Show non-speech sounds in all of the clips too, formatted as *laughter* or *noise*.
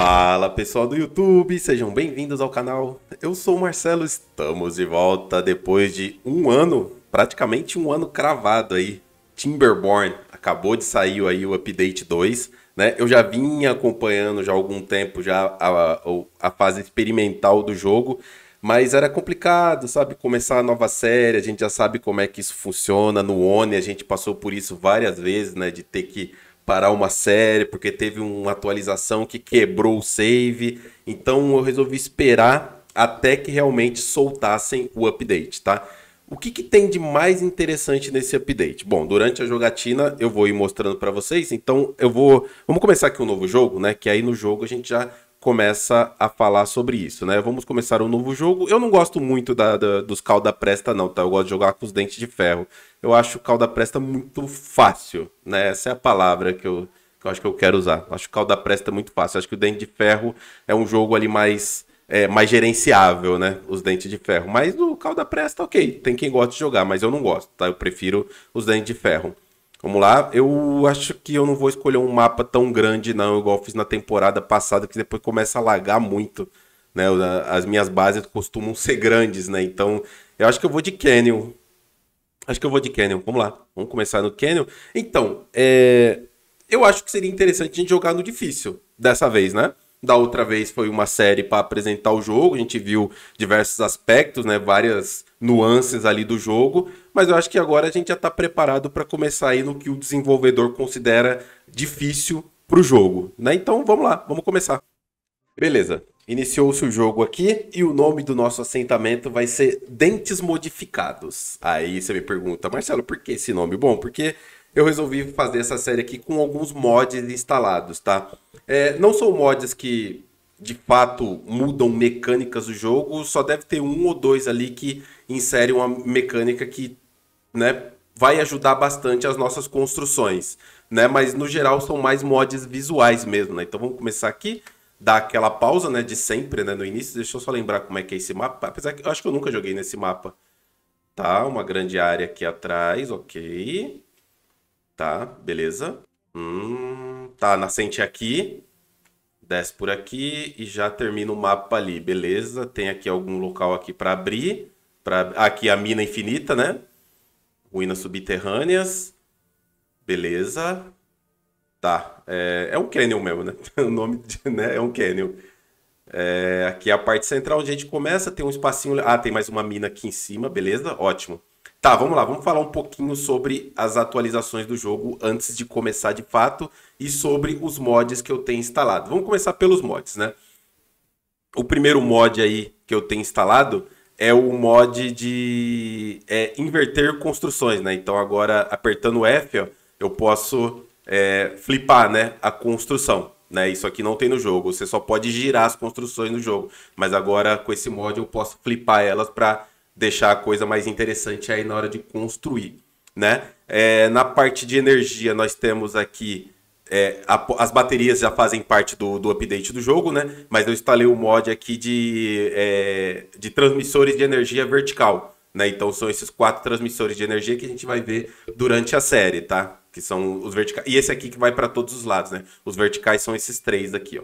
Fala pessoal do YouTube, sejam bem-vindos ao canal. Eu sou o Marcelo, estamos de volta depois de um ano, praticamente um ano cravado aí. Timberborn acabou de sair aí o update 2, né? Eu já vinha acompanhando já há algum tempo já a, a, a fase experimental do jogo, mas era complicado, sabe? Começar a nova série, a gente já sabe como é que isso funciona. No ONI a gente passou por isso várias vezes, né? De ter que parar uma série, porque teve uma atualização que quebrou o save. Então eu resolvi esperar até que realmente soltassem o update, tá? O que, que tem de mais interessante nesse update? Bom, durante a jogatina eu vou ir mostrando para vocês, então eu vou... Vamos começar aqui um novo jogo, né? Que aí no jogo a gente já começa a falar sobre isso, né? Vamos começar um novo jogo. Eu não gosto muito da, da, dos calda presta, não, tá? Eu gosto de jogar com os dentes de ferro eu acho o calda presta muito fácil, né? Essa é a palavra que eu, que eu acho que eu quero usar. Eu acho o calda presta muito fácil. Eu acho que o dente de ferro é um jogo ali mais é, mais gerenciável, né? Os dentes de ferro. Mas o calda presta, ok. Tem quem gosta de jogar, mas eu não gosto, tá? Eu prefiro os dentes de ferro. Vamos lá, eu acho que eu não vou escolher um mapa tão grande, não, igual eu fiz na temporada passada, que depois começa a lagar muito, né? As minhas bases costumam ser grandes, né? Então, eu acho que eu vou de Canyon. Acho que eu vou de Canyon. Vamos lá. Vamos começar no Canyon. Então, é... eu acho que seria interessante a gente jogar no difícil dessa vez, né? Da outra vez foi uma série para apresentar o jogo, a gente viu diversos aspectos, né, várias nuances ali do jogo, mas eu acho que agora a gente já está preparado para começar aí no que o desenvolvedor considera difícil para o jogo, né? Então vamos lá, vamos começar. Beleza. Iniciou-se o jogo aqui e o nome do nosso assentamento vai ser Dentes Modificados. Aí você me pergunta, Marcelo, por que esse nome? Bom, porque eu resolvi fazer essa série aqui com alguns mods instalados, tá? É, não são mods que de fato mudam mecânicas do jogo, só deve ter um ou dois ali que inserem uma mecânica que, né, vai ajudar bastante as nossas construções, né? Mas no geral são mais mods visuais mesmo, né? Então vamos começar aqui dá aquela pausa, né, de sempre, né, no início. Deixa eu só lembrar como é que é esse mapa, apesar que eu acho que eu nunca joguei nesse mapa. Tá, uma grande área aqui atrás, ok. Tá, beleza. Hum, tá, nascente aqui. Desce por aqui e já termina o mapa ali, beleza. Tem aqui algum local aqui para abrir. Pra... Aqui a mina infinita, né? Ruínas subterrâneas. Beleza. Tá. É, é um canyon mesmo, né? *laughs* o nome de, né? é um canyon. É, aqui é a parte central onde a gente começa, tem um espacinho. Ah, tem mais uma mina aqui em cima, beleza? Ótimo. Tá, vamos lá, vamos falar um pouquinho sobre as atualizações do jogo antes de começar de fato e sobre os mods que eu tenho instalado. Vamos começar pelos mods, né? O primeiro mod aí que eu tenho instalado é o mod de é, inverter construções, né? Então agora apertando F, ó, eu posso é, flipar né, a construção. Né? Isso aqui não tem no jogo. Você só pode girar as construções no jogo. Mas agora com esse mod eu posso flipar elas para deixar a coisa mais interessante aí na hora de construir. Né? É, na parte de energia nós temos aqui é, a, as baterias já fazem parte do, do update do jogo, né? Mas eu instalei o mod aqui de, é, de transmissores de energia vertical. Né? Então são esses quatro transmissores de energia que a gente vai ver durante a série, tá? Que são os verticais. E esse aqui que vai para todos os lados, né? Os verticais são esses três aqui, ó.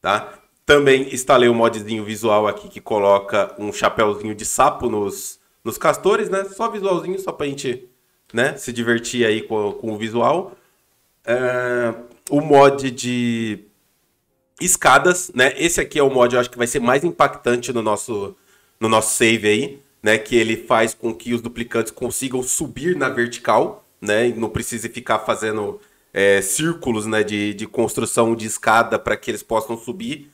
Tá? Também instalei um modzinho visual aqui que coloca um chapéuzinho de sapo nos, nos castores, né? Só visualzinho, só pra gente né? se divertir aí com, com o visual. É... o mod de escadas, né? Esse aqui é o mod, eu acho que vai ser mais impactante no nosso, no nosso save aí né, que ele faz com que os duplicantes consigam subir na vertical, né, e não precise ficar fazendo é, círculos, né, de, de construção de escada para que eles possam subir,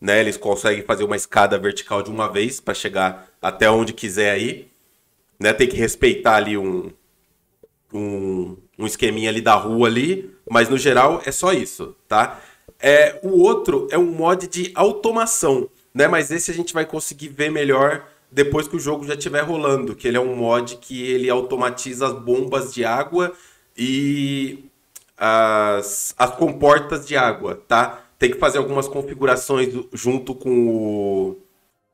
né, eles conseguem fazer uma escada vertical de uma vez para chegar até onde quiser aí, né, tem que respeitar ali um, um, um esqueminha ali da rua ali, mas no geral é só isso, tá? É, o outro é um mod de automação, né, mas esse a gente vai conseguir ver melhor depois que o jogo já estiver rolando, que ele é um mod que ele automatiza as bombas de água e as, as comportas de água, tá? Tem que fazer algumas configurações junto com o,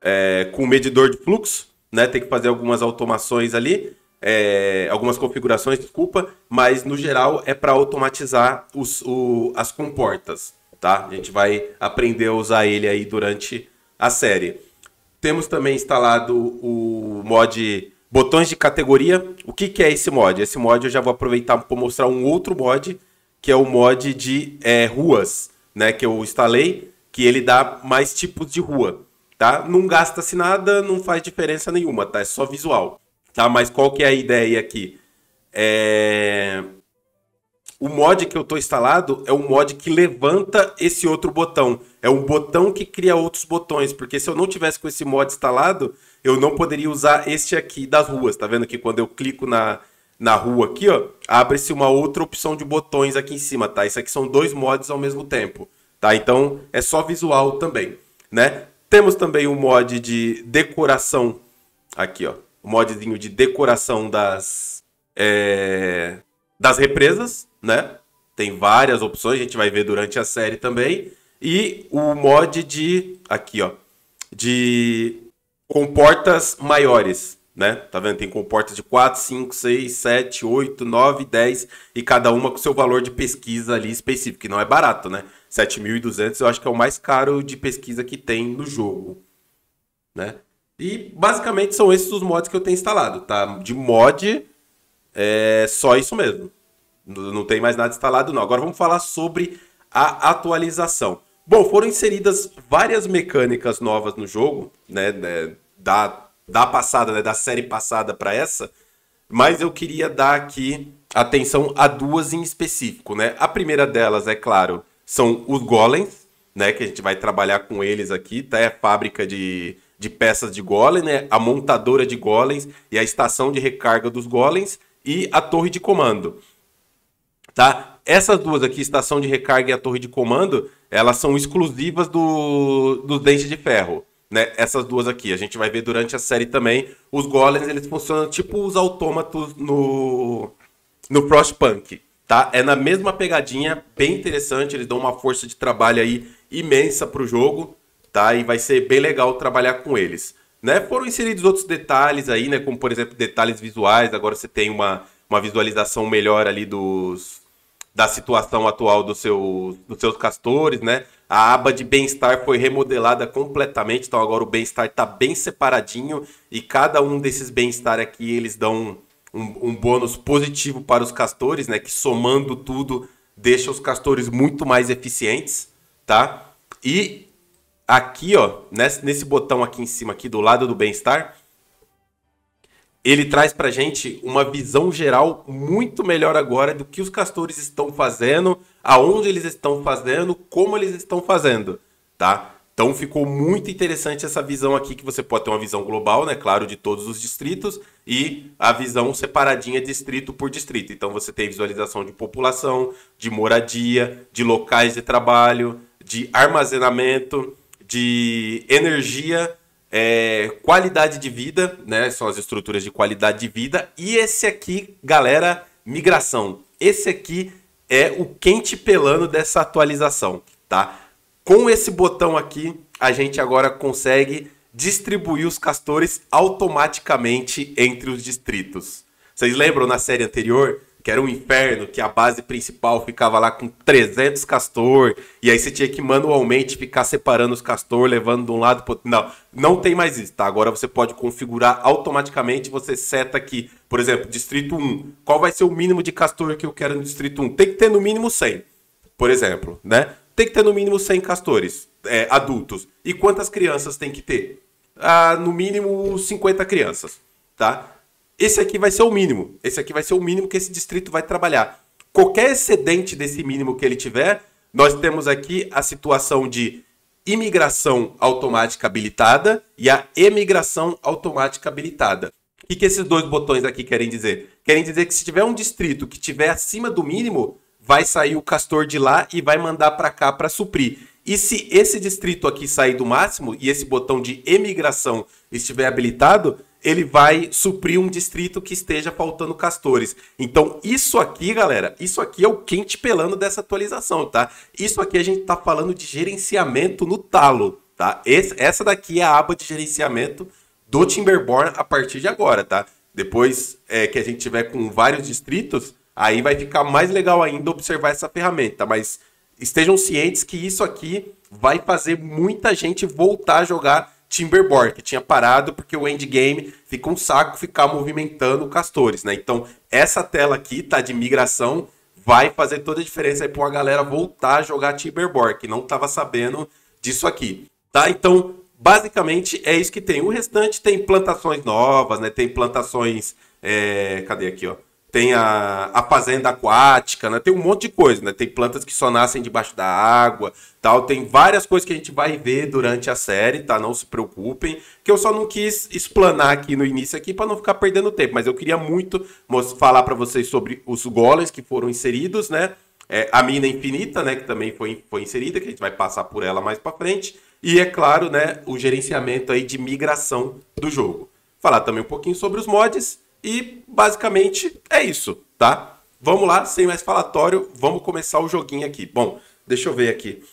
é, com o medidor de fluxo, né? Tem que fazer algumas automações ali, é, algumas configurações, desculpa, mas no geral é para automatizar os, o, as comportas, tá? A gente vai aprender a usar ele aí durante a série. Temos também instalado o mod botões de categoria. O que, que é esse mod? Esse mod eu já vou aproveitar para mostrar um outro mod, que é o mod de é, ruas, né? Que eu instalei, que ele dá mais tipos de rua, tá? Não gasta-se nada, não faz diferença nenhuma, tá? É só visual, tá? Mas qual que é a ideia aqui? É... O mod que eu estou instalado é um mod que levanta esse outro botão. É um botão que cria outros botões, porque se eu não tivesse com esse mod instalado, eu não poderia usar este aqui das ruas. Tá vendo que quando eu clico na, na rua aqui, ó, abre-se uma outra opção de botões aqui em cima, tá? Isso aqui são dois mods ao mesmo tempo, tá? Então é só visual também, né? Temos também o um mod de decoração aqui, ó, o um modzinho de decoração das é, das represas, né? Tem várias opções, a gente vai ver durante a série também. E o mod de. Aqui, ó. De comportas maiores, né? Tá vendo? Tem comportas de 4, 5, 6, 7, 8, 9, 10 e cada uma com seu valor de pesquisa ali específico, que não é barato, né? 7.200 eu acho que é o mais caro de pesquisa que tem no jogo, né? E basicamente são esses os mods que eu tenho instalado, tá? De mod é só isso mesmo. Não tem mais nada instalado não. Agora vamos falar sobre a atualização. Bom, foram inseridas várias mecânicas novas no jogo, né? né da, da passada, né, da série passada para essa, mas eu queria dar aqui atenção a duas em específico, né? A primeira delas, é claro, são os golems, né? Que a gente vai trabalhar com eles aqui, tá? É a fábrica de, de peças de golem, né? A montadora de golems e a estação de recarga dos golems e a torre de comando tá? Essas duas aqui, estação de recarga e a torre de comando, elas são exclusivas do, dos dentes de Ferro, né? Essas duas aqui. A gente vai ver durante a série também. Os golems, eles funcionam tipo os autômatos no, no Frostpunk, tá? É na mesma pegadinha, bem interessante. Eles dão uma força de trabalho aí imensa pro jogo, tá? E vai ser bem legal trabalhar com eles. Né? Foram inseridos outros detalhes aí, né? Como, por exemplo, detalhes visuais. Agora você tem uma, uma visualização melhor ali dos, da situação atual do seu, dos seus castores, né? A aba de bem-estar foi remodelada completamente, então agora o bem-estar está bem separadinho e cada um desses bem-estar aqui eles dão um, um, bônus positivo para os castores, né? Que somando tudo deixa os castores muito mais eficientes, tá? E aqui, ó, nesse, nesse botão aqui em cima, aqui do lado do bem-estar, ele traz para gente uma visão geral muito melhor agora do que os castores estão fazendo, aonde eles estão fazendo, como eles estão fazendo, tá? Então ficou muito interessante essa visão aqui que você pode ter uma visão global, né, claro, de todos os distritos e a visão separadinha distrito por distrito. Então você tem visualização de população, de moradia, de locais de trabalho, de armazenamento, de energia é, qualidade de vida, né? São as estruturas de qualidade de vida. E esse aqui, galera, migração. Esse aqui é o quente pelando dessa atualização, tá? Com esse botão aqui, a gente agora consegue distribuir os castores automaticamente entre os distritos. Vocês lembram na série anterior que era um inferno, que a base principal ficava lá com 300 castor, e aí você tinha que manualmente ficar separando os castor, levando de um lado para outro. Não, não tem mais isso, tá? Agora você pode configurar automaticamente, você seta aqui, por exemplo, distrito 1. Qual vai ser o mínimo de castor que eu quero no distrito 1? Tem que ter no mínimo 100, por exemplo, né? Tem que ter no mínimo 100 castores é, adultos. E quantas crianças tem que ter? Ah, no mínimo 50 crianças, tá? esse aqui vai ser o mínimo. Esse aqui vai ser o mínimo que esse distrito vai trabalhar. Qualquer excedente desse mínimo que ele tiver, nós temos aqui a situação de imigração automática habilitada e a emigração automática habilitada. O que, que esses dois botões aqui querem dizer? Querem dizer que se tiver um distrito que tiver acima do mínimo, vai sair o castor de lá e vai mandar para cá para suprir. E se esse distrito aqui sair do máximo e esse botão de emigração estiver habilitado, ele vai suprir um distrito que esteja faltando castores. Então, isso aqui, galera, isso aqui é o quente pelando dessa atualização, tá? Isso aqui a gente tá falando de gerenciamento no talo, tá? Esse, essa daqui é a aba de gerenciamento do Timberborn a partir de agora, tá? Depois é, que a gente tiver com vários distritos, aí vai ficar mais legal ainda observar essa ferramenta, mas estejam cientes que isso aqui vai fazer muita gente voltar a jogar Timberborn, que tinha parado porque o endgame fica um saco ficar movimentando castores, né? Então, essa tela aqui tá de migração, vai fazer toda a diferença aí pra uma galera voltar a jogar Timberborn, que não tava sabendo disso aqui, tá? Então, basicamente é isso que tem. O restante tem plantações novas, né? Tem plantações. É... Cadê aqui, ó? tem a, a fazenda aquática, né? Tem um monte de coisa, né? Tem plantas que só nascem debaixo da água, tal. Tem várias coisas que a gente vai ver durante a série, tá? Não se preocupem. Que eu só não quis explanar aqui no início aqui para não ficar perdendo tempo, mas eu queria muito falar para vocês sobre os golems que foram inseridos, né? É, a mina infinita, né? Que também foi, foi inserida, que a gente vai passar por ela mais para frente. E é claro, né? O gerenciamento aí de migração do jogo. Falar também um pouquinho sobre os mods e basicamente é isso, tá? Vamos lá, sem mais falatório, vamos começar o joguinho aqui. Bom, deixa eu ver aqui.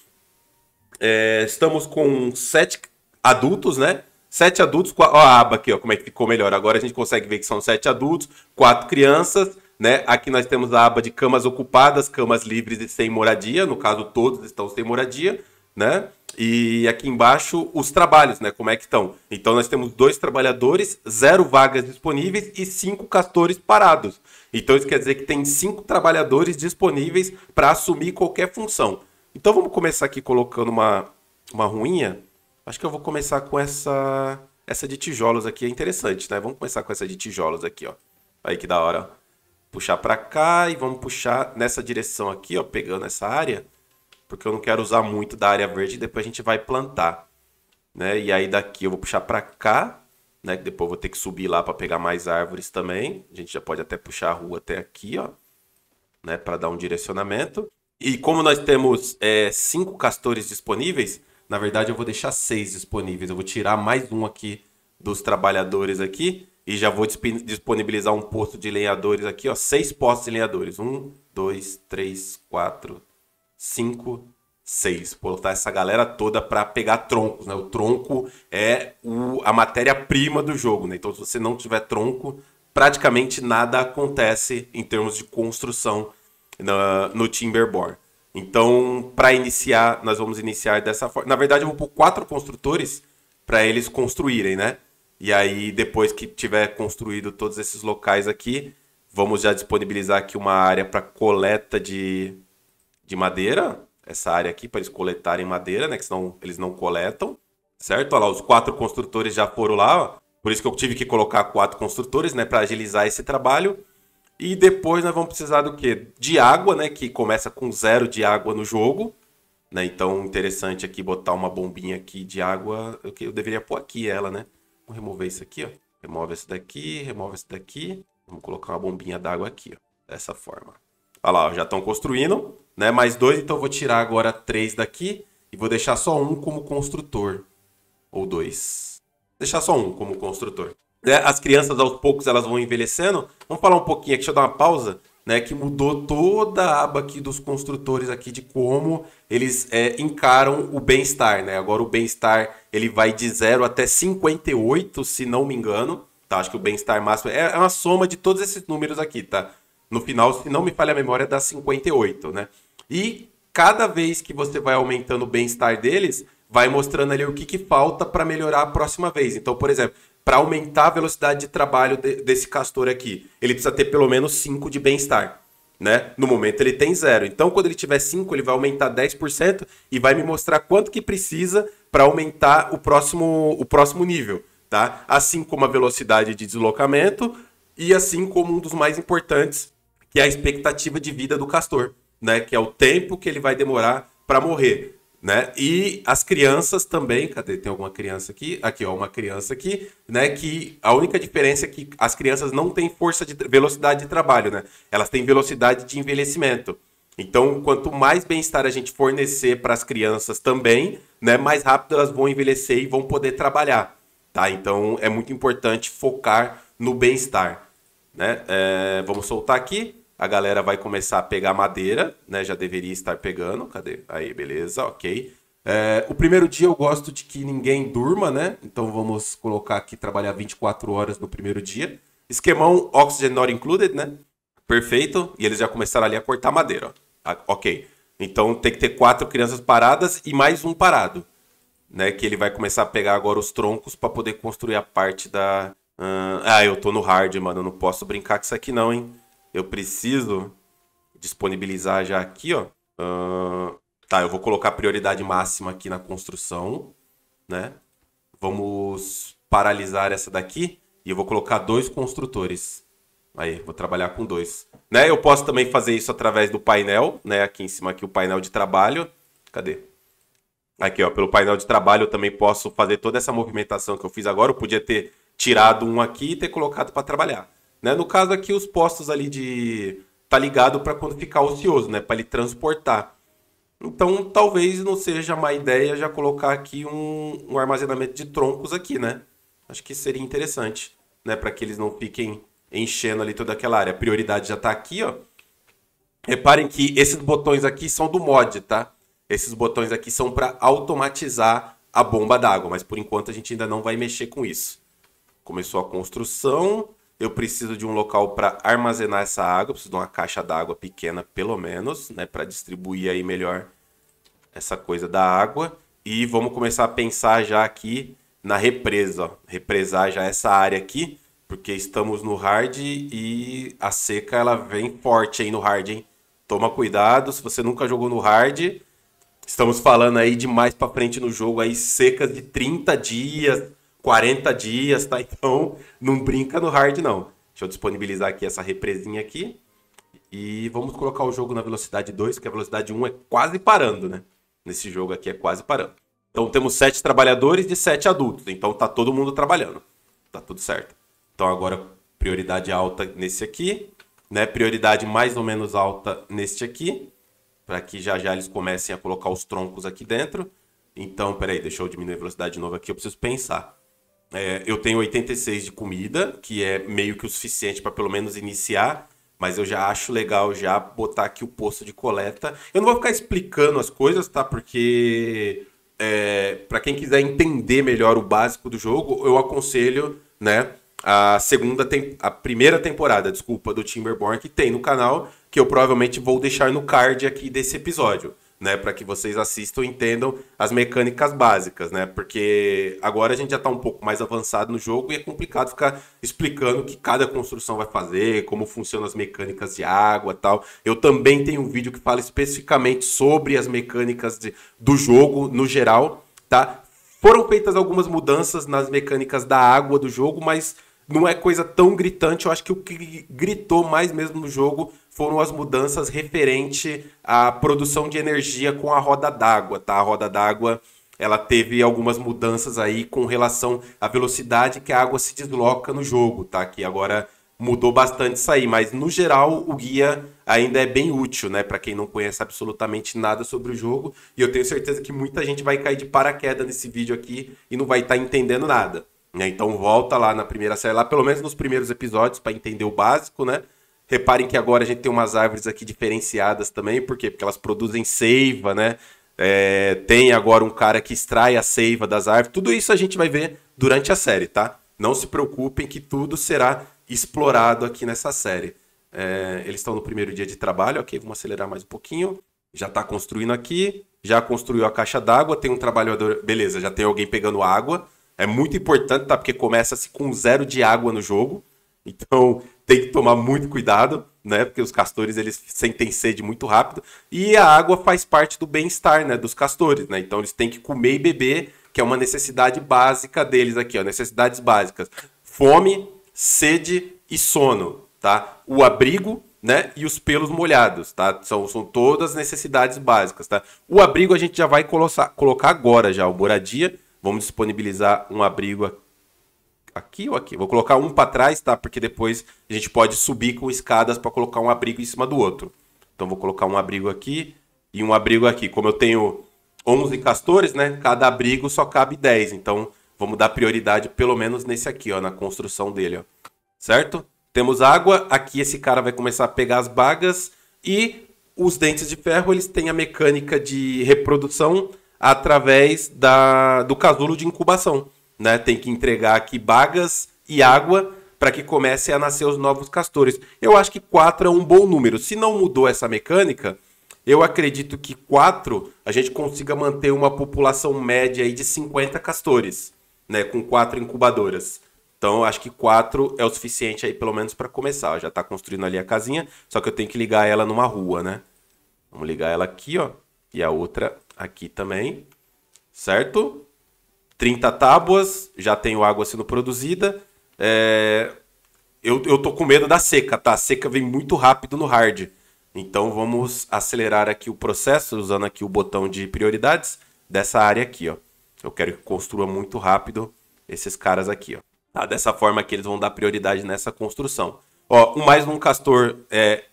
É, estamos com sete adultos, né? Sete adultos, ó, a aba aqui, ó, como é que ficou melhor. Agora a gente consegue ver que são sete adultos, quatro crianças, né? Aqui nós temos a aba de camas ocupadas, camas livres e sem moradia. No caso, todos estão sem moradia né? E aqui embaixo os trabalhos, né? Como é que estão? Então nós temos dois trabalhadores, zero vagas disponíveis e cinco castores parados. Então isso quer dizer que tem cinco trabalhadores disponíveis para assumir qualquer função. Então vamos começar aqui colocando uma, uma ruinha. Acho que eu vou começar com essa essa de tijolos aqui, é interessante, né? Vamos começar com essa de tijolos aqui, ó. Aí que da hora, Puxar para cá e vamos puxar nessa direção aqui, ó, pegando essa área porque eu não quero usar muito da área verde e depois a gente vai plantar. Né? E aí daqui eu vou puxar para cá, né? Depois eu vou ter que subir lá para pegar mais árvores também. A gente já pode até puxar a rua até aqui, ó, né? Para dar um direcionamento. E como nós temos é, cinco castores disponíveis, na verdade eu vou deixar seis disponíveis. Eu vou tirar mais um aqui dos trabalhadores aqui e já vou disponibilizar um posto de lenhadores aqui, ó, seis postos de lenhadores. Um, dois, três, quatro, 5, 6. Botar essa galera toda para pegar troncos, né? O tronco é o, a matéria-prima do jogo, né? Então, se você não tiver tronco, praticamente nada acontece em termos de construção na, no Timberborn. Então, para iniciar, nós vamos iniciar dessa forma. Na verdade, eu vou por quatro construtores para eles construírem, né? E aí, depois que tiver construído todos esses locais aqui, vamos já disponibilizar aqui uma área para coleta de de madeira, essa área aqui para eles coletarem madeira, né? Que senão eles não coletam, certo? Olha lá, os quatro construtores já foram lá, ó. por isso que eu tive que colocar quatro construtores, né? Para agilizar esse trabalho. E depois nós vamos precisar do quê? De água, né? Que começa com zero de água no jogo. Né? Então, interessante aqui botar uma bombinha aqui de água. Eu, eu deveria pôr aqui é ela, né? Vou remover isso aqui, ó. Remove esse daqui, remove esse daqui. Vamos colocar uma bombinha d'água aqui, ó. Dessa forma. Olha lá, já estão construindo, né? Mais dois, então eu vou tirar agora três daqui e vou deixar só um como construtor. Ou dois. Deixar só um como construtor. Né? As crianças, aos poucos, elas vão envelhecendo. Vamos falar um pouquinho aqui, deixa eu dar uma pausa. Né, que mudou toda a aba aqui dos construtores aqui de como eles é, encaram o bem-estar, né? Agora o bem-estar ele vai de 0 até 58, se não me engano, tá? Acho que o bem-estar máximo é, é uma soma de todos esses números aqui, tá? No final, se não me falha a memória, dá 58, né? E cada vez que você vai aumentando o bem-estar deles, vai mostrando ali o que, que falta para melhorar a próxima vez. Então, por exemplo, para aumentar a velocidade de trabalho de, desse castor aqui, ele precisa ter pelo menos 5 de bem-estar. Né? No momento ele tem zero. Então, quando ele tiver 5, ele vai aumentar 10% e vai me mostrar quanto que precisa para aumentar o próximo, o próximo nível. Tá? Assim como a velocidade de deslocamento e assim como um dos mais importantes, que é a expectativa de vida do castor, né? Que é o tempo que ele vai demorar para morrer. Né? E as crianças também, cadê? Tem alguma criança aqui? Aqui, ó, uma criança aqui, né? Que a única diferença é que as crianças não têm força de velocidade de trabalho, né? Elas têm velocidade de envelhecimento. Então, quanto mais bem-estar a gente fornecer para as crianças também, né, mais rápido elas vão envelhecer e vão poder trabalhar, tá? Então, é muito importante focar no bem-estar, né? É, vamos soltar aqui a galera vai começar a pegar madeira, né? Já deveria estar pegando. Cadê? Aí, beleza, ok. É, o primeiro dia eu gosto de que ninguém durma, né? Então vamos colocar aqui trabalhar 24 horas no primeiro dia. Esquemão Oxygen Not Included, né? Perfeito. E eles já começaram ali a cortar madeira. Ó. Ah, ok. Então tem que ter quatro crianças paradas e mais um parado. Né, que ele vai começar a pegar agora os troncos para poder construir a parte da. Uh, ah, eu tô no hard, mano. Eu não posso brincar com isso aqui, não, hein? eu preciso disponibilizar já aqui, ó. Uh, tá, eu vou colocar prioridade máxima aqui na construção, né? Vamos paralisar essa daqui e eu vou colocar dois construtores. Aí, vou trabalhar com dois. Né? Eu posso também fazer isso através do painel, né? Aqui em cima aqui o painel de trabalho. Cadê? Aqui, ó, pelo painel de trabalho eu também posso fazer toda essa movimentação que eu fiz agora. Eu podia ter tirado um aqui e ter colocado para trabalhar. Né? No caso aqui, os postos ali de. tá ligado para quando ficar ocioso, né? Para ele transportar. Então, talvez não seja má ideia já colocar aqui um, um armazenamento de troncos aqui, né? Acho que seria interessante, né? Para que eles não fiquem enchendo ali toda aquela área. A prioridade já está aqui, ó. Reparem que esses botões aqui são do mod, tá? Esses botões aqui são para automatizar a bomba d'água, mas por enquanto a gente ainda não vai mexer com isso. Começou a construção eu preciso de um local para armazenar essa água, preciso de uma caixa d'água pequena, pelo menos, né, para distribuir aí melhor essa coisa da água. E vamos começar a pensar já aqui na represa, ó. represar já essa área aqui, porque estamos no hard e a seca ela vem forte aí no hard, hein? Toma cuidado, se você nunca jogou no hard, estamos falando aí de mais para frente no jogo aí secas de 30 dias, 40 dias, tá? *laughs* Então não brinca no hard, não. Deixa eu disponibilizar aqui essa represinha aqui. E vamos colocar o jogo na velocidade 2, porque a velocidade 1 é quase parando, né? Nesse jogo aqui é quase parando. Então temos 7 trabalhadores de 7 adultos. Então tá todo mundo trabalhando. Tá tudo certo. Então agora prioridade alta nesse aqui, né? Prioridade mais ou menos alta neste aqui, para que já já eles comecem a colocar os troncos aqui dentro. Então, peraí, deixa eu diminuir a velocidade de novo aqui, eu preciso pensar. É, eu tenho 86 de comida, que é meio que o suficiente para pelo menos iniciar, mas eu já acho legal já botar aqui o posto de coleta. Eu não vou ficar explicando as coisas, tá? Porque é, para quem quiser entender melhor o básico do jogo, eu aconselho, né? A segunda tem a primeira temporada, desculpa, do Timberborn que tem no canal, que eu provavelmente vou deixar no card aqui desse episódio né, para que vocês assistam e entendam as mecânicas básicas, né? Porque agora a gente já está um pouco mais avançado no jogo e é complicado ficar explicando o que cada construção vai fazer, como funcionam as mecânicas de água, tal. Eu também tenho um vídeo que fala especificamente sobre as mecânicas de, do jogo no geral, tá? Foram feitas algumas mudanças nas mecânicas da água do jogo, mas não é coisa tão gritante. Eu acho que o que gritou mais mesmo no jogo foram as mudanças referente à produção de energia com a roda d'água, tá? A roda d'água ela teve algumas mudanças aí com relação à velocidade que a água se desloca no jogo, tá? Que agora mudou bastante isso aí, mas no geral o guia ainda é bem útil, né, para quem não conhece absolutamente nada sobre o jogo, e eu tenho certeza que muita gente vai cair de paraquedas nesse vídeo aqui e não vai estar tá entendendo nada. Né? Então volta lá na primeira série, lá pelo menos nos primeiros episódios para entender o básico, né? Reparem que agora a gente tem umas árvores aqui diferenciadas também, por quê? Porque elas produzem seiva, né? É, tem agora um cara que extrai a seiva das árvores. Tudo isso a gente vai ver durante a série, tá? Não se preocupem que tudo será explorado aqui nessa série. É, eles estão no primeiro dia de trabalho, ok, vamos acelerar mais um pouquinho. Já está construindo aqui, já construiu a caixa d'água, tem um trabalhador. Beleza, já tem alguém pegando água. É muito importante, tá? Porque começa-se com zero de água no jogo. Então, tem que tomar muito cuidado, né? Porque os castores eles sentem sede muito rápido e a água faz parte do bem-estar, né, dos castores, né? Então eles têm que comer e beber, que é uma necessidade básica deles aqui, ó, necessidades básicas: fome, sede e sono, tá? O abrigo, né, e os pelos molhados, tá? São, são todas necessidades básicas, tá? O abrigo a gente já vai colocar agora já, o moradia, vamos disponibilizar um abrigo aqui aqui ou aqui? Vou colocar um para trás, tá? Porque depois a gente pode subir com escadas para colocar um abrigo em cima do outro. Então vou colocar um abrigo aqui e um abrigo aqui. Como eu tenho 11 castores, né? Cada abrigo só cabe 10. Então vamos dar prioridade pelo menos nesse aqui, ó, na construção dele, ó. Certo? Temos água, aqui esse cara vai começar a pegar as bagas e os dentes de ferro, eles têm a mecânica de reprodução através da, do casulo de incubação né? Tem que entregar aqui bagas e água para que comece a nascer os novos castores. Eu acho que 4 é um bom número. Se não mudou essa mecânica, eu acredito que 4 a gente consiga manter uma população média aí de 50 castores, né, com quatro incubadoras. Então, acho que 4 é o suficiente aí pelo menos para começar. já está construindo ali a casinha, só que eu tenho que ligar ela numa rua, né? Vamos ligar ela aqui, ó, e a outra aqui também. Certo? 30 tábuas, já tenho água sendo produzida. É, eu, eu tô com medo da seca, tá? A seca vem muito rápido no hard. Então vamos acelerar aqui o processo usando aqui o botão de prioridades dessa área aqui, ó. Eu quero que construa muito rápido esses caras aqui, ó. Tá? Dessa forma que eles vão dar prioridade nessa construção. Ó, o mais um castor é,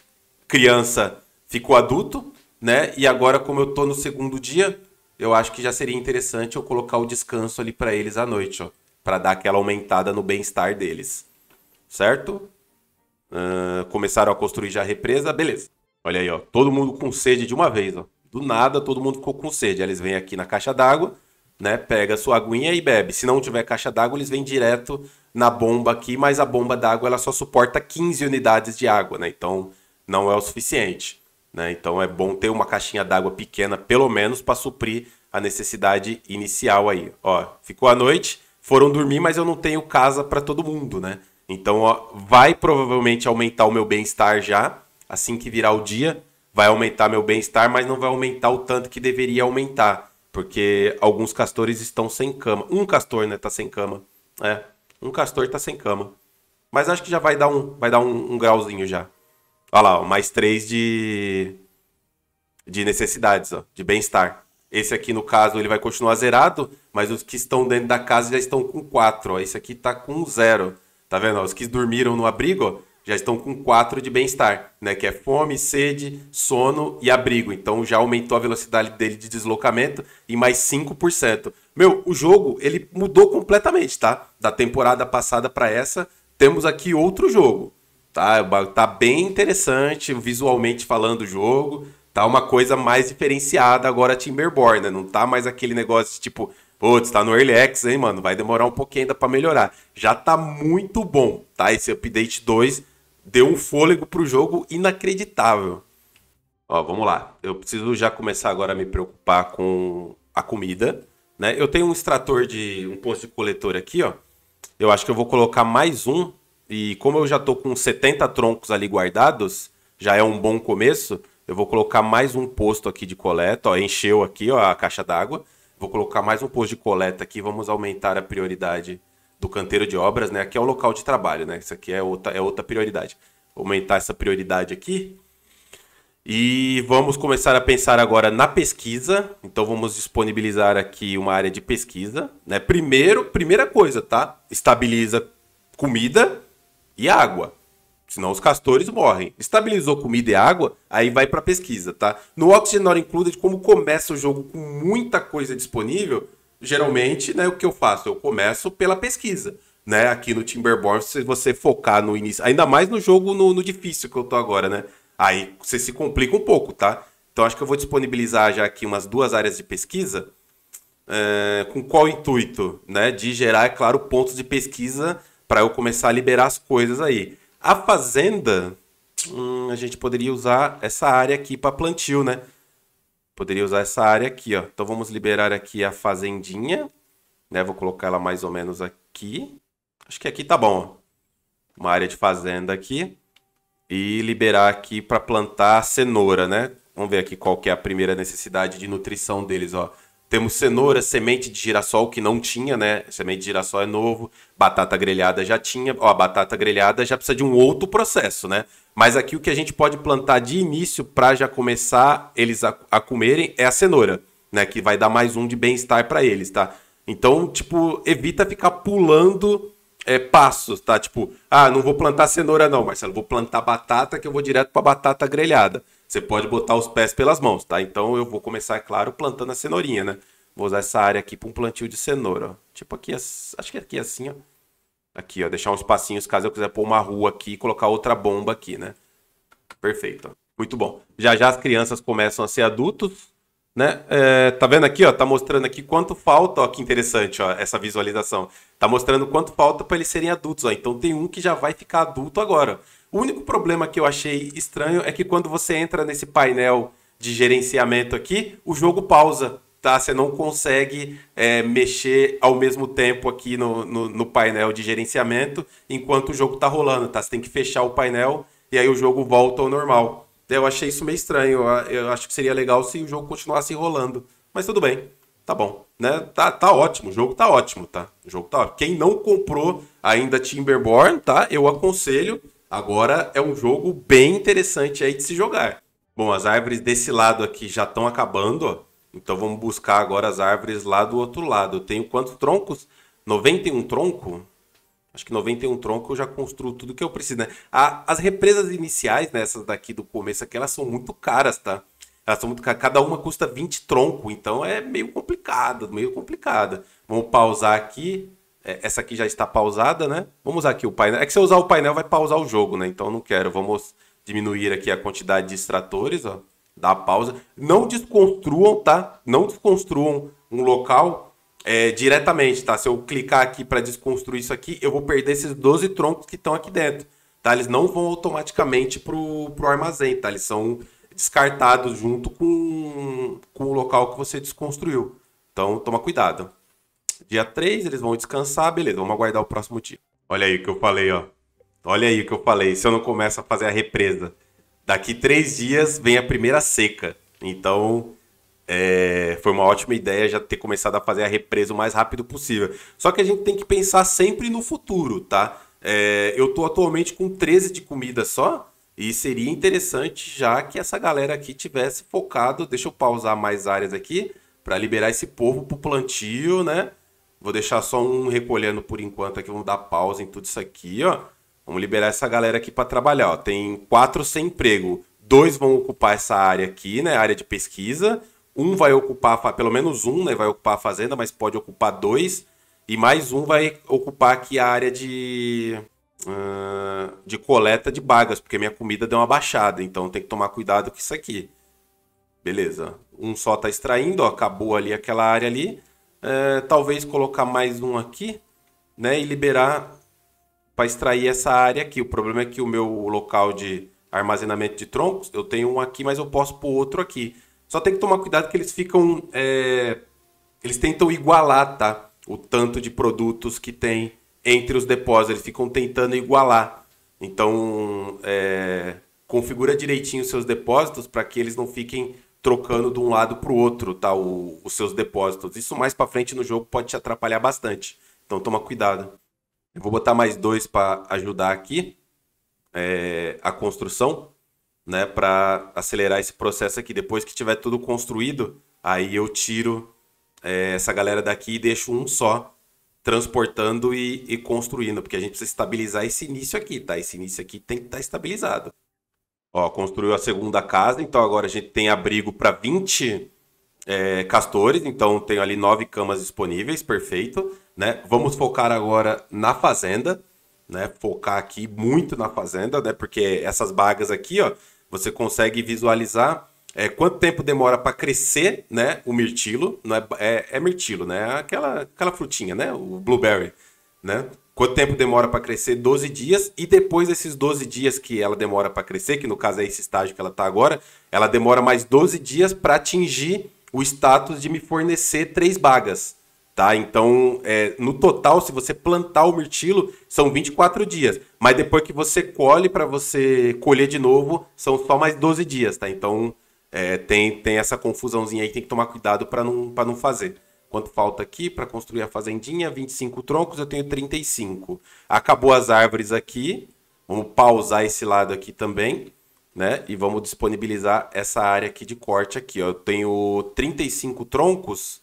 criança ficou adulto, né? E agora como eu tô no segundo dia, eu acho que já seria interessante eu colocar o descanso ali para eles à noite, ó, para dar aquela aumentada no bem-estar deles, certo? Uh, começaram a construir já a represa, beleza. Olha aí, ó, todo mundo com sede de uma vez, ó. Do nada, todo mundo ficou com sede. eles vêm aqui na caixa d'água, né? Pega sua aguinha e bebe. Se não tiver caixa d'água, eles vêm direto na bomba aqui, mas a bomba d'água ela só suporta 15 unidades de água, né? Então não é o suficiente. Né? Então é bom ter uma caixinha d'água pequena, pelo menos, para suprir a necessidade inicial aí. Ó, ficou a noite, foram dormir, mas eu não tenho casa para todo mundo, né? Então ó, vai provavelmente aumentar o meu bem-estar já, assim que virar o dia, vai aumentar meu bem-estar, mas não vai aumentar o tanto que deveria aumentar, porque alguns castores estão sem cama. Um castor, né, tá sem cama. É, um castor tá sem cama. Mas acho que já vai dar um, vai dar um, um grauzinho já. Olha lá, ó, mais 3 de, de necessidades, ó, de bem-estar. Esse aqui, no caso, ele vai continuar zerado, mas os que estão dentro da casa já estão com 4. Ó. Esse aqui tá com 0. Tá vendo? os que dormiram no abrigo já estão com 4 de bem-estar, né? Que é fome, sede, sono e abrigo. Então já aumentou a velocidade dele de deslocamento em mais 5%. Meu, o jogo ele mudou completamente, tá? Da temporada passada para essa, temos aqui outro jogo. Tá, tá bem interessante visualmente falando o jogo. Tá uma coisa mais diferenciada agora Timberborn, né? Não tá mais aquele negócio de, tipo, putz, tá no Early Access, hein, mano? Vai demorar um pouquinho ainda para melhorar. Já tá muito bom, tá? Esse update 2 deu um fôlego pro jogo inacreditável. Ó, vamos lá. Eu preciso já começar agora a me preocupar com a comida, né? Eu tenho um extrator de um posto de coletor aqui, ó. Eu acho que eu vou colocar mais um e como eu já tô com 70 troncos ali guardados, já é um bom começo. Eu vou colocar mais um posto aqui de coleta, ó, encheu aqui ó, a caixa d'água. Vou colocar mais um posto de coleta aqui, vamos aumentar a prioridade do canteiro de obras, né? Aqui é o local de trabalho, né? Isso aqui é outra, é outra prioridade. Vou aumentar essa prioridade aqui. E vamos começar a pensar agora na pesquisa. Então vamos disponibilizar aqui uma área de pesquisa, né? Primeiro, primeira coisa, tá? Estabiliza comida, e água. Senão os castores morrem. Estabilizou comida e água, aí vai para pesquisa, tá? No Oxygen Not Included, como começa o jogo com muita coisa disponível, geralmente, né, o que eu faço? Eu começo pela pesquisa, né? Aqui no Timberborn, se você focar no início, ainda mais no jogo no, no difícil que eu tô agora, né? Aí você se complica um pouco, tá? Então acho que eu vou disponibilizar já aqui umas duas áreas de pesquisa. É, com qual intuito? Né? De gerar, é claro, pontos de pesquisa para eu começar a liberar as coisas aí. A fazenda, hum, a gente poderia usar essa área aqui para plantio, né? Poderia usar essa área aqui, ó. Então vamos liberar aqui a fazendinha, né? Vou colocar ela mais ou menos aqui. Acho que aqui tá bom, ó. Uma área de fazenda aqui. E liberar aqui para plantar cenoura, né? Vamos ver aqui qual que é a primeira necessidade de nutrição deles, ó. Temos cenoura, semente de girassol que não tinha, né? Semente de girassol é novo, batata grelhada já tinha. Ó, a batata grelhada já precisa de um outro processo, né? Mas aqui o que a gente pode plantar de início para já começar eles a, a comerem é a cenoura, né? Que vai dar mais um de bem-estar para eles, tá? Então, tipo, evita ficar pulando é, passos, tá? Tipo, ah, não vou plantar cenoura não, Marcelo, vou plantar batata que eu vou direto para batata grelhada. Você pode botar os pés pelas mãos, tá? Então eu vou começar, é claro, plantando a cenourinha, né? Vou usar essa área aqui para um plantio de cenoura, ó. Tipo aqui, acho que é aqui assim, ó. Aqui, ó, deixar uns passinhos caso eu quiser pôr uma rua aqui e colocar outra bomba aqui, né? Perfeito, ó. Muito bom. Já já as crianças começam a ser adultos, né? É, tá vendo aqui, ó? Tá mostrando aqui quanto falta, ó, que interessante, ó, essa visualização. Tá mostrando quanto falta para eles serem adultos, ó. Então tem um que já vai ficar adulto agora. O único problema que eu achei estranho é que quando você entra nesse painel de gerenciamento aqui, o jogo pausa, tá? Você não consegue é, mexer ao mesmo tempo aqui no, no, no painel de gerenciamento enquanto o jogo está rolando, tá? Você tem que fechar o painel e aí o jogo volta ao normal. Eu achei isso meio estranho. Eu acho que seria legal se o jogo continuasse rolando. Mas tudo bem, tá bom. Né? Tá, tá ótimo, o jogo tá ótimo, tá? O jogo tá ótimo. Quem não comprou ainda Timberborn, tá? Eu aconselho Agora é um jogo bem interessante aí de se jogar. Bom, as árvores desse lado aqui já estão acabando, ó. Então vamos buscar agora as árvores lá do outro lado. Eu tenho quantos troncos? 91 tronco? Acho que 91 tronco eu já construo tudo que eu preciso, né? A, as represas iniciais, né, essas daqui do começo aqui, elas são muito caras, tá? Elas são muito caras. Cada uma custa 20 tronco, então é meio complicado, meio complicada. Vamos pausar aqui. É, essa aqui já está pausada, né? Vamos usar aqui o painel. É que se eu usar o painel vai pausar o jogo, né? Então não quero. Vamos diminuir aqui a quantidade de extratores, ó. Dá pausa. Não desconstruam, tá? Não desconstruam um local é, diretamente, tá? Se eu clicar aqui para desconstruir isso aqui, eu vou perder esses 12 troncos que estão aqui dentro, tá? Eles não vão automaticamente pro, pro armazém, tá? Eles são descartados junto com, com o local que você desconstruiu. Então, toma cuidado. Dia 3, eles vão descansar, beleza, vamos aguardar o próximo dia. Olha aí o que eu falei, ó. Olha aí o que eu falei. Se eu não começo a fazer a represa, daqui três dias vem a primeira seca. Então, é, foi uma ótima ideia já ter começado a fazer a represa o mais rápido possível. Só que a gente tem que pensar sempre no futuro, tá? É, eu tô atualmente com 13 de comida só. E seria interessante já que essa galera aqui tivesse focado. Deixa eu pausar mais áreas aqui para liberar esse povo pro plantio, né? Vou deixar só um recolhendo por enquanto aqui. Vamos dar pausa em tudo isso aqui, ó. Vamos liberar essa galera aqui para trabalhar. Ó. Tem quatro sem emprego. Dois vão ocupar essa área aqui, né? Área de pesquisa. Um vai ocupar, pelo menos um, né? Vai ocupar a fazenda, mas pode ocupar dois. E mais um vai ocupar aqui a área de. Uh, de coleta de bagas, porque minha comida deu uma baixada, então tem que tomar cuidado com isso aqui. Beleza. Um só tá extraindo, ó, acabou ali aquela área ali é, talvez colocar mais um aqui, né? E liberar para extrair essa área aqui. O problema é que o meu local de armazenamento de troncos, eu tenho um aqui, mas eu posso pôr outro aqui. Só tem que tomar cuidado que eles ficam... É, eles tentam igualar, tá? O tanto de produtos que tem entre os depósitos. Eles ficam tentando igualar. Então, é, configura direitinho os seus depósitos para que eles não fiquem trocando de um lado para o outro tá, o, os seus depósitos. Isso mais para frente no jogo pode te atrapalhar bastante. Então toma cuidado. Eu vou botar mais dois para ajudar aqui é, a construção, né? Para acelerar esse processo aqui. Depois que tiver tudo construído, aí eu tiro é, essa galera daqui e deixo um só transportando e, e construindo, porque a gente precisa estabilizar esse início aqui, tá? Esse início aqui tem que estar tá estabilizado. Ó, construiu a segunda casa, então agora a gente tem abrigo para 20 é, castores, então tenho ali nove camas disponíveis, perfeito. Né? Vamos focar agora na fazenda, né? Focar aqui muito na fazenda, né? Porque essas bagas aqui, ó, você consegue visualizar é, quanto tempo demora para crescer, né? O mirtilo, não é, é, é mirtilo, né? É aquela, aquela frutinha, né? O blueberry, né? Quanto tempo demora para crescer? 12 dias. E depois desses 12 dias que ela demora para crescer, que no caso é esse estágio que ela está agora, ela demora mais 12 dias para atingir o status de me fornecer três bagas. Tá? Então, é, no total, se você plantar o mirtilo, são 24 dias. Mas depois que você colhe, para você colher de novo, são só mais 12 dias. Tá? Então, é, tem, tem essa confusãozinha aí, tem que tomar cuidado para não, não fazer. Quanto falta aqui para construir a fazendinha? 25 troncos, eu tenho 35. Acabou as árvores aqui. Vamos pausar esse lado aqui também, né? E vamos disponibilizar essa área aqui de corte aqui, ó. Eu tenho 35 troncos.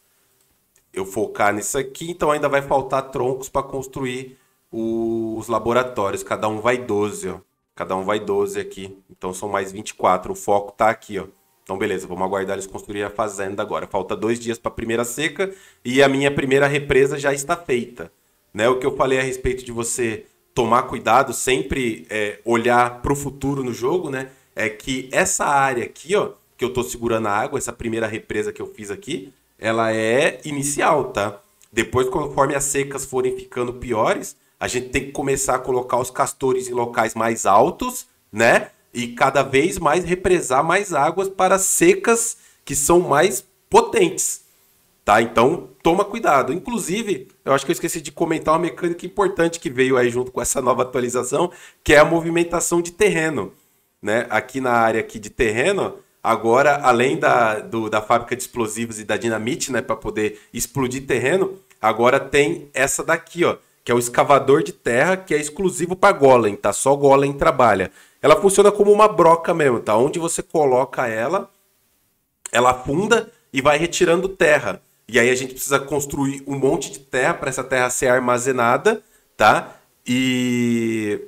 Eu focar nisso aqui, então ainda vai faltar troncos para construir os laboratórios. Cada um vai 12, ó. Cada um vai 12 aqui. Então são mais 24. O foco tá aqui, ó. Então, beleza, vamos aguardar eles construírem a fazenda agora. Falta dois dias para a primeira seca e a minha primeira represa já está feita. Né? O que eu falei a respeito de você tomar cuidado, sempre é, olhar para o futuro no jogo, né? É que essa área aqui, ó, que eu estou segurando a água, essa primeira represa que eu fiz aqui, ela é inicial, tá? Depois, conforme as secas forem ficando piores, a gente tem que começar a colocar os castores em locais mais altos, né? e cada vez mais represar mais águas para secas que são mais potentes. Tá? Então, toma cuidado. Inclusive, eu acho que eu esqueci de comentar uma mecânica importante que veio aí junto com essa nova atualização, que é a movimentação de terreno. Né? Aqui na área aqui de terreno, agora, além da, do, da fábrica de explosivos e da dinamite, né, para poder explodir terreno, agora tem essa daqui, ó, que é o escavador de terra, que é exclusivo para Golem, tá? Só Golem trabalha. Ela funciona como uma broca mesmo, tá? Onde você coloca ela, ela afunda e vai retirando terra. E aí a gente precisa construir um monte de terra para essa terra ser armazenada, tá? E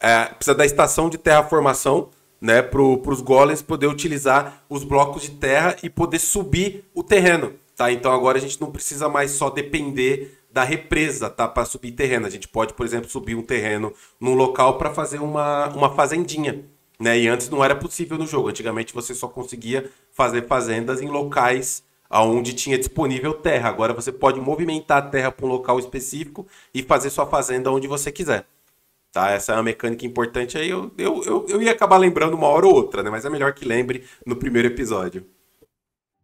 é, precisa da estação de terraformação, né? Para os golems poder utilizar os blocos de terra e poder subir o terreno, tá? Então agora a gente não precisa mais só depender da represa, tá? Para subir terreno. A gente pode, por exemplo, subir um terreno num local para fazer uma, uma fazendinha. Né? E antes não era possível no jogo. Antigamente você só conseguia fazer fazendas em locais aonde tinha disponível terra. Agora você pode movimentar a terra para um local específico e fazer sua fazenda onde você quiser. Tá? Essa é uma mecânica importante aí. Eu, eu, eu, eu ia acabar lembrando uma hora ou outra, né? Mas é melhor que lembre no primeiro episódio.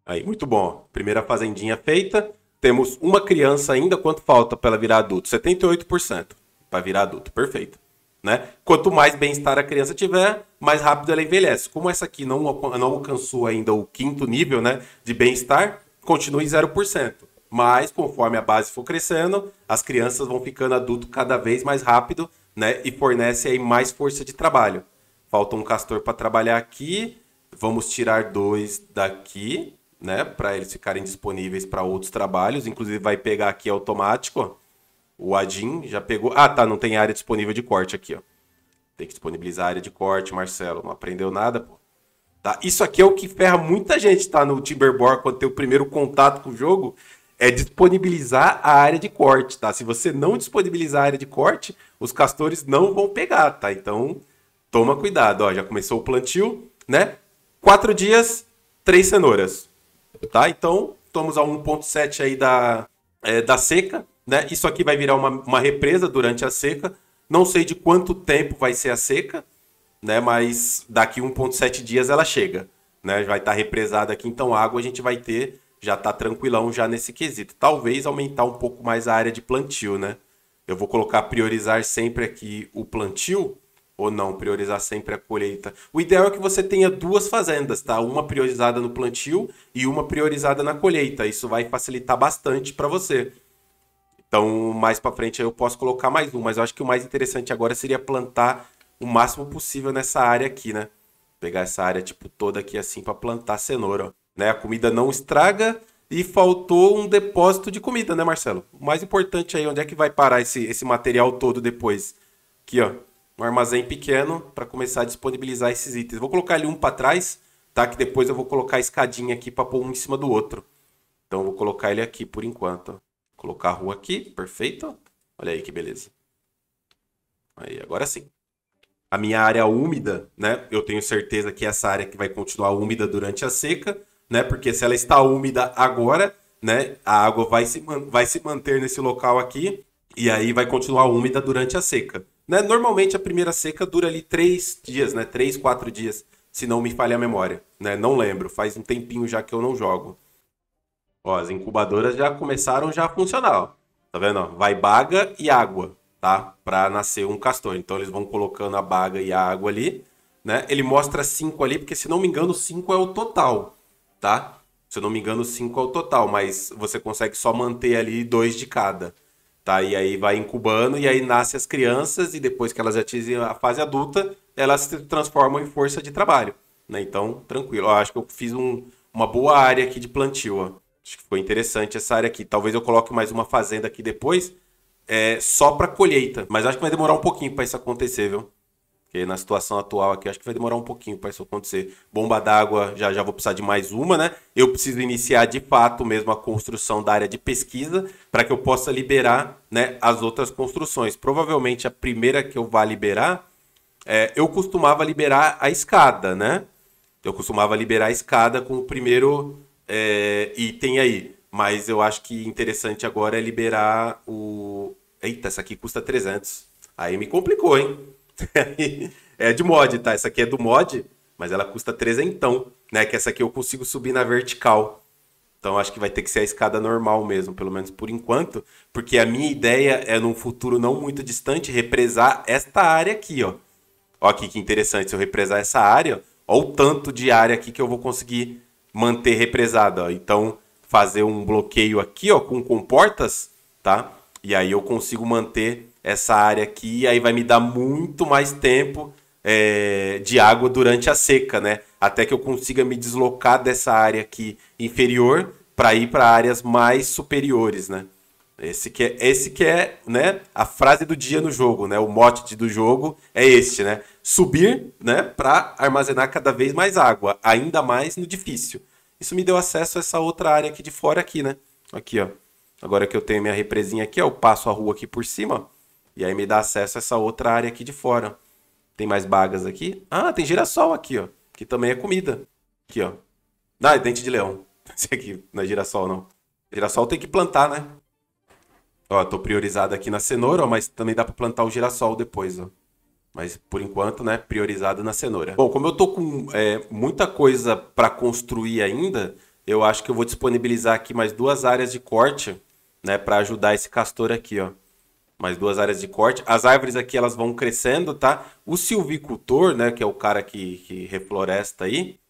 Aí, muito bom. Primeira fazendinha feita. Temos uma criança ainda, quanto falta para ela virar adulto? 78% para virar adulto, perfeito. Né? Quanto mais bem-estar a criança tiver, mais rápido ela envelhece. Como essa aqui não, não alcançou ainda o quinto nível né, de bem-estar, continua em 0%. Mas conforme a base for crescendo, as crianças vão ficando adulto cada vez mais rápido né, e fornece aí mais força de trabalho. Falta um castor para trabalhar aqui. Vamos tirar dois daqui né, para eles ficarem disponíveis para outros trabalhos. Inclusive vai pegar aqui automático, ó. O Adin já pegou. Ah, tá, não tem área disponível de corte aqui, ó. Tem que disponibilizar a área de corte, Marcelo. Não aprendeu nada, pô. Tá? Isso aqui é o que ferra muita gente, tá? No Timberborn quando tem o primeiro contato com o jogo, é disponibilizar a área de corte, tá? Se você não disponibilizar a área de corte, os castores não vão pegar, tá? Então, toma cuidado, ó. Já começou o plantio, né? Quatro dias, três cenouras tá? Então, estamos a 1.7 aí da, é, da seca, né? Isso aqui vai virar uma, uma represa durante a seca. Não sei de quanto tempo vai ser a seca, né? Mas daqui 1.7 dias ela chega, né? Vai estar tá represada aqui, então água a gente vai ter, já tá tranquilão já nesse quesito. Talvez aumentar um pouco mais a área de plantio, né? Eu vou colocar priorizar sempre aqui o plantio, ou não, priorizar sempre a colheita. O ideal é que você tenha duas fazendas, tá? Uma priorizada no plantio e uma priorizada na colheita. Isso vai facilitar bastante para você. Então, mais para frente eu posso colocar mais um, mas eu acho que o mais interessante agora seria plantar o máximo possível nessa área aqui, né? Pegar essa área tipo toda aqui assim para plantar cenoura, ó. né? A comida não estraga e faltou um depósito de comida, né, Marcelo? O mais importante aí, onde é que vai parar esse, esse material todo depois? Aqui, ó um armazém pequeno para começar a disponibilizar esses itens. Vou colocar ali um para trás, tá? Que depois eu vou colocar a escadinha aqui para pôr um em cima do outro. Então vou colocar ele aqui por enquanto. Colocar a rua aqui, perfeito. Olha aí que beleza. Aí, agora sim. A minha área úmida, né? Eu tenho certeza que essa área que vai continuar úmida durante a seca, né? Porque se ela está úmida agora, né? A água vai se, vai se manter nesse local aqui e aí vai continuar úmida durante a seca. Né? Normalmente a primeira seca dura ali três dias, né? Três, quatro dias, se não me falha a memória. Né? Não lembro, faz um tempinho já que eu não jogo. Ó, as incubadoras já começaram já a funcionar. Ó. Tá vendo? Vai baga e água, tá? Para nascer um castor. Então eles vão colocando a baga e a água ali. Né? Ele mostra 5 ali, porque se não me engano, 5 é o total, tá? Se eu não me engano, 5 é o total, mas você consegue só manter ali dois de cada tá? E aí vai incubando e aí nasce as crianças e depois que elas atingem a fase adulta, elas se transformam em força de trabalho, né? Então, tranquilo. Eu acho que eu fiz um, uma boa área aqui de plantio, ó. Acho que foi interessante essa área aqui. Talvez eu coloque mais uma fazenda aqui depois, é, só para colheita. Mas acho que vai demorar um pouquinho para isso acontecer, viu? Porque na situação atual aqui, acho que vai demorar um pouquinho para isso acontecer. Bomba d'água, já já vou precisar de mais uma, né? Eu preciso iniciar de fato mesmo a construção da área de pesquisa para que eu possa liberar né, as outras construções. Provavelmente a primeira que eu vá liberar, é, eu costumava liberar a escada, né? Eu costumava liberar a escada com o primeiro é, item aí. Mas eu acho que interessante agora é liberar o. Eita, essa aqui custa 300. Aí me complicou, hein? é de mod, tá? Essa aqui é do mod, mas ela custa trezentão, né? Que essa aqui eu consigo subir na vertical. Então acho que vai ter que ser a escada normal mesmo, pelo menos por enquanto, porque a minha ideia é num futuro não muito distante represar esta área aqui, ó. Ó aqui que interessante, se eu represar essa área, ó, o tanto de área aqui que eu vou conseguir manter represada, ó. Então fazer um bloqueio aqui, ó, com comportas, tá? E aí eu consigo manter essa área aqui, aí vai me dar muito mais tempo é, de água durante a seca, né? Até que eu consiga me deslocar dessa área aqui inferior para ir para áreas mais superiores, né? Esse que é, esse que é, né, a frase do dia no jogo, né? O mote do jogo é este, né? Subir, né, para armazenar cada vez mais água, ainda mais no difícil. Isso me deu acesso a essa outra área aqui de fora aqui, né? Aqui, ó. Agora que eu tenho minha represinha aqui, ó, eu passo a rua aqui por cima, ó. E aí me dá acesso a essa outra área aqui de fora. Tem mais bagas aqui? Ah, tem girassol aqui, ó. Que também é comida. Aqui, ó. Ah, é dente de leão. *laughs* Esse aqui não é girassol, não. Girassol tem que plantar, né? Ó, tô priorizado aqui na cenoura, ó, mas também dá pra plantar o girassol depois, ó. Mas por enquanto, né, priorizado na cenoura. Bom, como eu tô com é, muita coisa para construir ainda, eu acho que eu vou disponibilizar aqui mais duas áreas de corte, né, para ajudar esse castor aqui, ó mais duas áreas de corte. As árvores aqui elas vão crescendo, tá? O silvicultor, né, que é o cara que, que refloresta aí,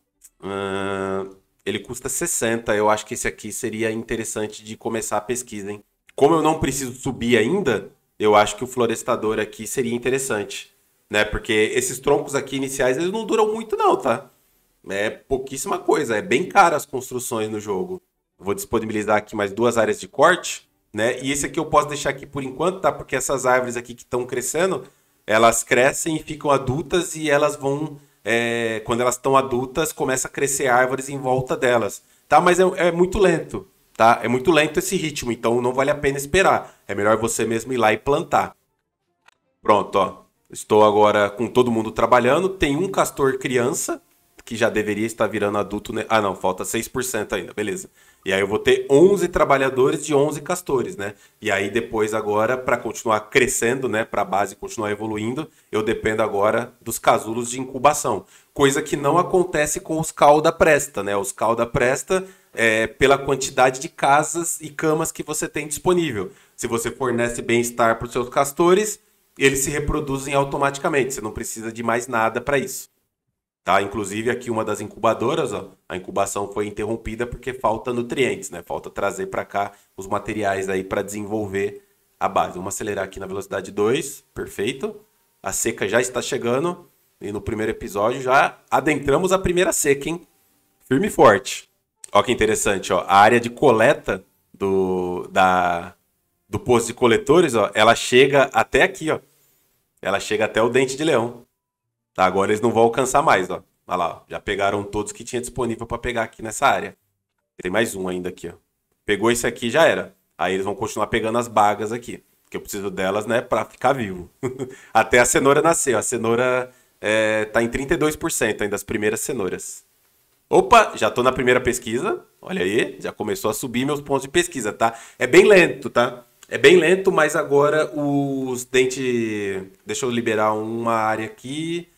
uh, ele custa 60. Eu acho que esse aqui seria interessante de começar a pesquisa, hein? Como eu não preciso subir ainda, eu acho que o florestador aqui seria interessante, né? Porque esses troncos aqui iniciais, eles não duram muito não, tá? É pouquíssima coisa, é bem caro as construções no jogo. Vou disponibilizar aqui mais duas áreas de corte né? E esse aqui eu posso deixar aqui por enquanto, tá? Porque essas árvores aqui que estão crescendo, elas crescem e ficam adultas e elas vão, é, quando elas estão adultas, começa a crescer árvores em volta delas, tá? Mas é, é, muito lento, tá? É muito lento esse ritmo, então não vale a pena esperar. É melhor você mesmo ir lá e plantar. Pronto, ó. Estou agora com todo mundo trabalhando. Tem um castor criança, que já deveria estar virando adulto. Ne... Né? Ah, não, falta 6% ainda, beleza. E aí eu vou ter 11 trabalhadores de 11 castores, né? E aí depois agora para continuar crescendo, né, para a base continuar evoluindo, eu dependo agora dos casulos de incubação, coisa que não acontece com os cauda presta, né? Os cauda presta é, pela quantidade de casas e camas que você tem disponível. Se você fornece bem-estar para os seus castores, eles se reproduzem automaticamente. Você não precisa de mais nada para isso. Tá? Inclusive aqui uma das incubadoras, ó, a incubação foi interrompida porque falta nutrientes, né? Falta trazer para cá os materiais aí para desenvolver a base. Vamos acelerar aqui na velocidade 2, perfeito. A seca já está chegando e no primeiro episódio já adentramos a primeira seca, hein? Firme e forte. Ó que interessante, ó, a área de coleta do da do posto de coletores, ó, ela chega até aqui, ó. Ela chega até o dente de leão. Tá, agora eles não vão alcançar mais, ó. Olha lá, já pegaram todos que tinha disponível para pegar aqui nessa área. Tem mais um ainda aqui, ó. Pegou esse aqui, já era. Aí eles vão continuar pegando as bagas aqui. Porque eu preciso delas, né, para ficar vivo. *laughs* Até a cenoura nascer, ó. A cenoura é, tá em 32% ainda, as primeiras cenouras. Opa, já tô na primeira pesquisa. Olha aí, já começou a subir meus pontos de pesquisa, tá? É bem lento, tá? É bem lento, mas agora os dentes... Deixa eu liberar uma área aqui...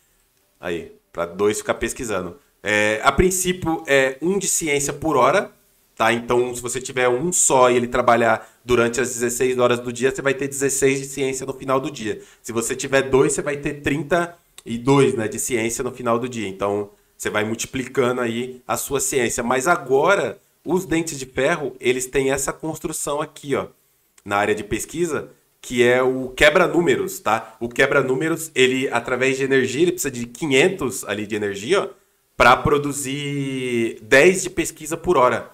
Aí, para dois ficar pesquisando. É, a princípio é um de ciência por hora, tá? Então, se você tiver um só e ele trabalhar durante as 16 horas do dia, você vai ter 16 de ciência no final do dia. Se você tiver dois, você vai ter 32 né, de ciência no final do dia. Então, você vai multiplicando aí a sua ciência. Mas agora, os dentes de ferro, eles têm essa construção aqui, ó, na área de pesquisa, que é o quebra-números, tá? O quebra-números, ele, através de energia, ele precisa de 500 ali de energia para produzir 10 de pesquisa por hora,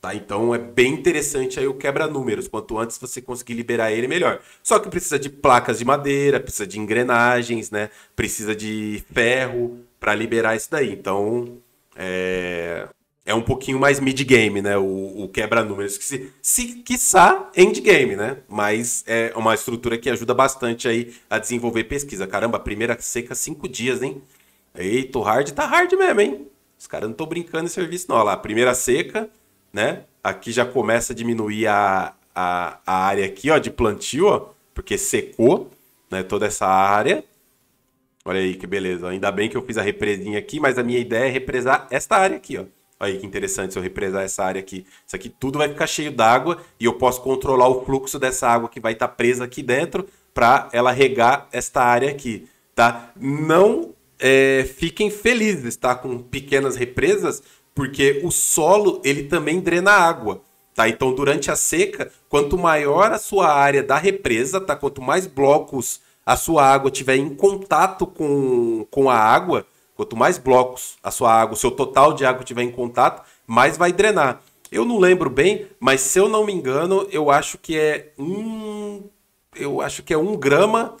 tá? Então é bem interessante aí o quebra-números. Quanto antes você conseguir liberar ele, melhor. Só que precisa de placas de madeira, precisa de engrenagens, né? Precisa de ferro para liberar isso daí. Então, é é um pouquinho mais mid-game, né? O, o quebra-números, que se, se quiçá, endgame, né? Mas é uma estrutura que ajuda bastante aí a desenvolver pesquisa. Caramba, primeira seca, cinco dias, hein? Eita, o hard tá hard mesmo, hein? Os caras não estão brincando em serviço, não. Olha lá, primeira seca, né? Aqui já começa a diminuir a, a, a área aqui, ó, de plantio, ó, porque secou, né? Toda essa área. Olha aí que beleza. Ainda bem que eu fiz a represinha aqui, mas a minha ideia é represar esta área aqui, ó. Aí que interessante, se eu represar essa área aqui, isso aqui tudo vai ficar cheio d'água e eu posso controlar o fluxo dessa água que vai estar tá presa aqui dentro para ela regar esta área aqui, tá? Não é, fiquem felizes, tá? Com pequenas represas, porque o solo ele também drena água. Tá? Então, durante a seca, quanto maior a sua área da represa, tá? quanto mais blocos a sua água tiver em contato com, com a água, Quanto mais blocos a sua água, o seu total de água tiver em contato, mais vai drenar. Eu não lembro bem, mas se eu não me engano, eu acho que é um. Eu acho que é um grama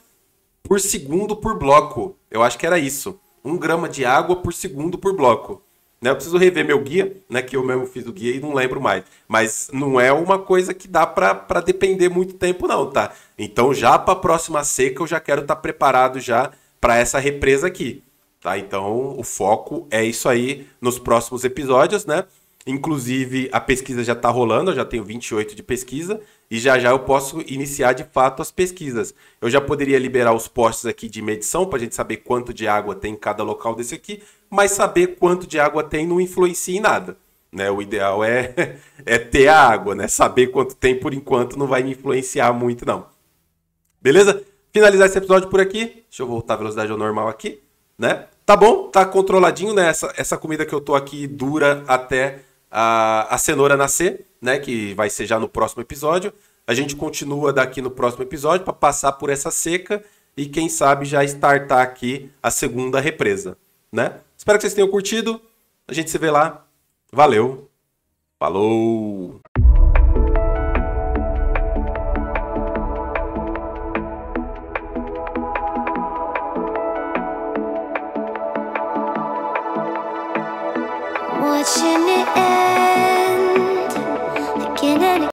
por segundo por bloco. Eu acho que era isso. Um grama de água por segundo por bloco. Né? Eu preciso rever meu guia, né? Que eu mesmo fiz o guia e não lembro mais. Mas não é uma coisa que dá para depender muito tempo, não, tá? Então já para a próxima seca eu já quero estar tá preparado já para essa represa aqui. Tá? Então, o foco é isso aí nos próximos episódios, né? Inclusive, a pesquisa já está rolando, eu já tenho 28 de pesquisa, e já já eu posso iniciar de fato as pesquisas. Eu já poderia liberar os postes aqui de medição para a gente saber quanto de água tem em cada local desse aqui, mas saber quanto de água tem não influencia em nada. Né? O ideal é, *laughs* é ter a água, né? Saber quanto tem por enquanto não vai me influenciar muito, não. Beleza? Finalizar esse episódio por aqui. Deixa eu voltar a velocidade ao normal aqui, né? tá bom, tá controladinho, né? Essa, essa comida que eu tô aqui dura até a, a cenoura nascer, né? Que vai ser já no próximo episódio. A gente continua daqui no próximo episódio para passar por essa seca e quem sabe já startar aqui a segunda represa, né? Espero que vocês tenham curtido. A gente se vê lá. Valeu. Falou.